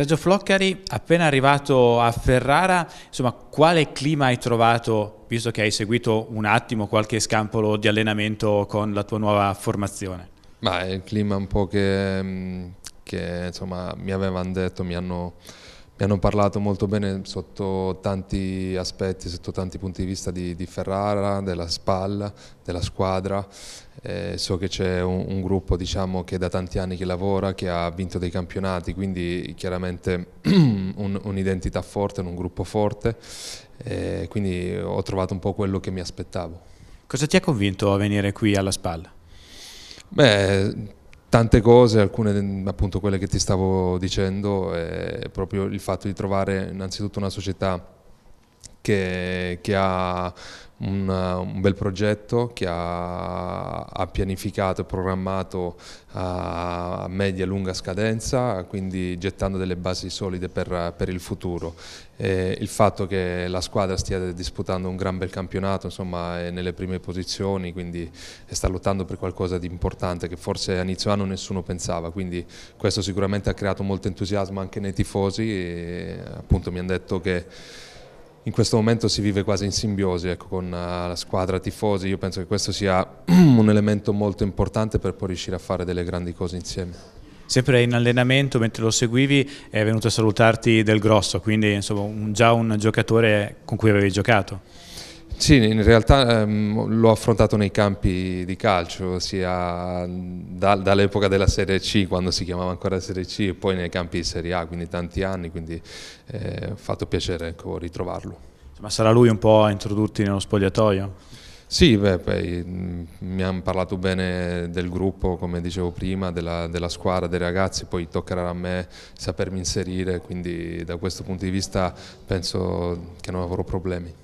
Sergio Floccari, appena arrivato a Ferrara, insomma, quale clima hai trovato, visto che hai seguito un attimo qualche scampolo di allenamento con la tua nuova formazione? Ma il clima un po' che, mm, che insomma, mi avevano detto, mi hanno mi hanno parlato molto bene sotto tanti aspetti, sotto tanti punti di vista di, di Ferrara, della spalla, della squadra. Eh, so che c'è un, un gruppo diciamo, che da tanti anni che lavora, che ha vinto dei campionati, quindi chiaramente un'identità un forte, un gruppo forte. Eh, quindi ho trovato un po' quello che mi aspettavo. Cosa ti ha convinto a venire qui alla spalla? Beh, tante cose, alcune appunto quelle che ti stavo dicendo, è proprio il fatto di trovare innanzitutto una società che, che ha un, un, bel progetto, che ha, ha pianificato e programmato a media e lunga scadenza, quindi gettando delle basi solide per, per il futuro. E il fatto che la squadra stia disputando un gran bel campionato, insomma è nelle prime posizioni, quindi sta lottando per qualcosa di importante che forse a inizio anno nessuno pensava, quindi questo sicuramente ha creato molto entusiasmo anche nei tifosi, e appunto mi hanno detto che in questo momento si vive quasi in simbiosi ecco, con eh, la squadra tifosi, io penso che questo sia un elemento molto importante per poi riuscire a fare delle grandi cose insieme. Sempre in allenamento, mentre lo seguivi, è venuto a salutarti Del Grosso, quindi insomma, un, già un giocatore con cui avevi giocato. Sì, in realtà ehm, l'ho affrontato nei campi di calcio, sia da, dall'epoca della Serie C, quando si chiamava ancora Serie C, e poi nei campi di Serie A, quindi tanti anni, quindi eh, fatto piacere ecco, ritrovarlo. Cioè, ma sarà lui un po' a introdurti nello spogliatoio? Sì, beh, beh, mm, mi hanno parlato bene del gruppo, come dicevo prima, della, della, squadra, dei ragazzi, poi toccherà a me sapermi inserire, quindi da questo punto di vista penso che non avrò problemi.